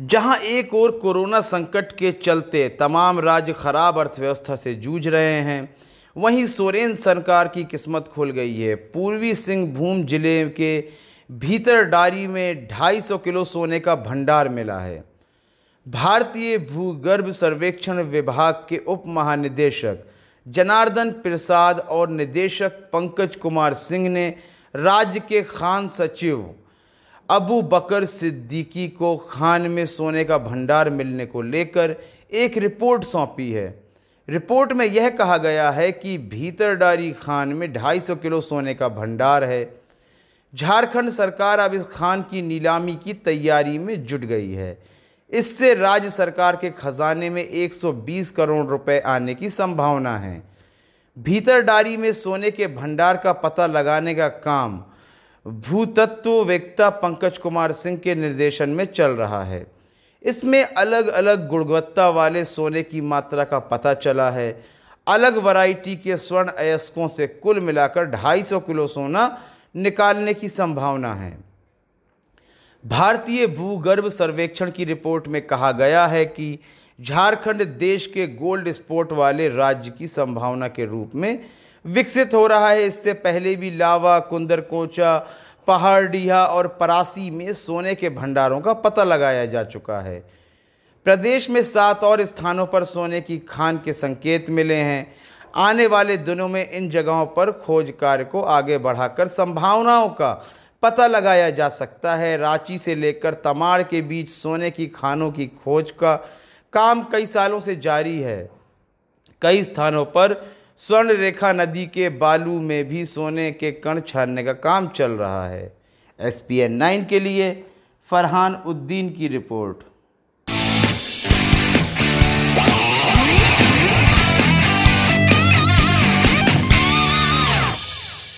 जहां एक और कोरोना संकट के चलते तमाम राज्य खराब अर्थव्यवस्था से जूझ रहे हैं वहीं सोरेन सरकार की किस्मत खुल गई है पूर्वी सिंहभूम जिले के भीतर डारी में 250 किलो सोने का भंडार मिला है भारतीय भूगर्भ सर्वेक्षण विभाग के उप महानिदेशक जनार्दन प्रसाद और निदेशक पंकज कुमार सिंह ने राज्य के खान सचिव अबू बकर सिद्दीकी को खान में सोने का भंडार मिलने को लेकर एक रिपोर्ट सौंपी है रिपोर्ट में यह कहा गया है कि भीतरडारी खान में 250 किलो सोने का भंडार है झारखंड सरकार अब इस खान की नीलामी की तैयारी में जुट गई है इससे राज्य सरकार के खजाने में 120 करोड़ रुपए आने की संभावना है भीतरडारी में सोने के भंडार का पता लगाने का काम भूतत्व वेक्ता पंकज कुमार सिंह के निर्देशन में चल रहा है इसमें अलग अलग गुणवत्ता वाले सोने की मात्रा का पता चला है अलग वैरायटी के स्वर्ण अयस्कों से कुल मिलाकर 250 किलो सोना निकालने की संभावना है भारतीय भूगर्भ सर्वेक्षण की रिपोर्ट में कहा गया है कि झारखंड देश के गोल्ड स्पोर्ट वाले राज्य की संभावना के रूप में विकसित हो रहा है इससे पहले भी लावा कुंदर कोचा पहाड़डीहा और परासी में सोने के भंडारों का पता लगाया जा चुका है प्रदेश में सात और स्थानों पर सोने की खान के संकेत मिले हैं आने वाले दिनों में इन जगहों पर खोज कार्य को आगे बढ़ाकर संभावनाओं का पता लगाया जा सकता है रांची से लेकर तमाड़ के बीच सोने की खानों की खोज का काम कई सालों से जारी है कई स्थानों पर स्वर्ण रेखा नदी के बालू में भी सोने के कण छानने का काम चल रहा है एस पी एन नाइन के लिए फरहान उद्दीन की रिपोर्ट